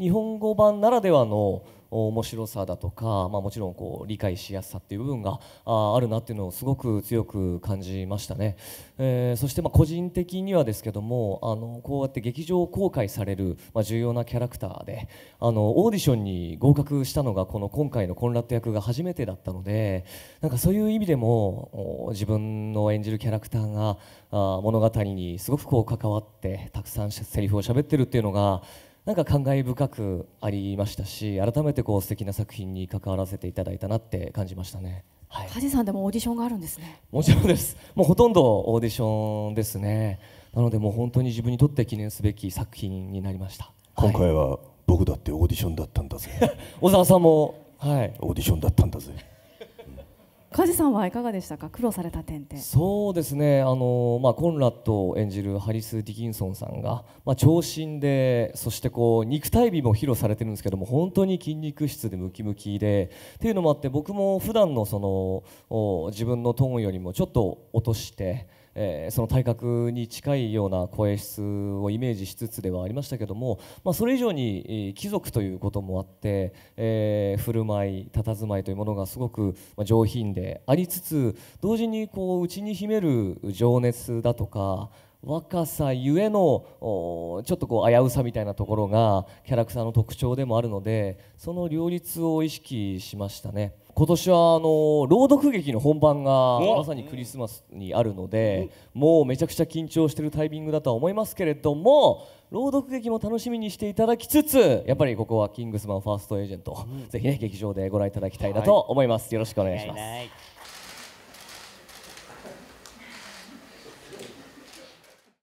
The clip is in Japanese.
日本語版ならではの面白さだとか、まあ、もちろんこう理解しやすさっていう部分があるなっていうのをすごく強く感じましたね、えー、そしてま個人的にはですけどもあのこうやって劇場公開される、ま重要なキャラクターであのオーディションに合格したのがこの今回のコンラッド役が初めてだったのでなんかそういう意味でも自分の演じるキャラクターが物語にすごくこう関わってたくさんセリフを喋ってるっていうのがなんか感慨深くありましたし改めてこう素敵な作品に関わらせていただいたなって感じましたね。はい、梶さんでもオーディションがあるんですね。もちろんです。もうほとんどオーディションですね。なのでもう本当に自分にとって記念すべき作品になりました。今回は僕だってオーディションだったんだぜ。小沢さんもはい。オーディションだったんだぜ。梶さんはいかがでしたか苦労された点ってそうですねあの、まあ、コンラッドを演じるハリス・ディキンソンさんが、まあ、長身でそしてこう肉体美も披露されてるんですけども本当に筋肉質でムキムキでっていうのもあって僕も普段のその自分のトーンよりもちょっと落として。えー、その体格に近いような声質をイメージしつつではありましたけども、まあ、それ以上に貴族ということもあって、えー、振る舞い佇まいというものがすごく上品でありつつ同時にこう内に秘める情熱だとか若さゆえのちょっとこう危うさみたいなところがキャラクターの特徴でもあるのでその両立を意識しましたね今年はあの朗読劇の本番がまさにクリスマスにあるのでもうめちゃくちゃ緊張してるタイミングだとは思いますけれども朗読劇も楽しみにしていただきつつやっぱりここは「キングスマンファーストエージェント」ぜひね劇場でご覧いただきたいなと思いますよろしくお願いします。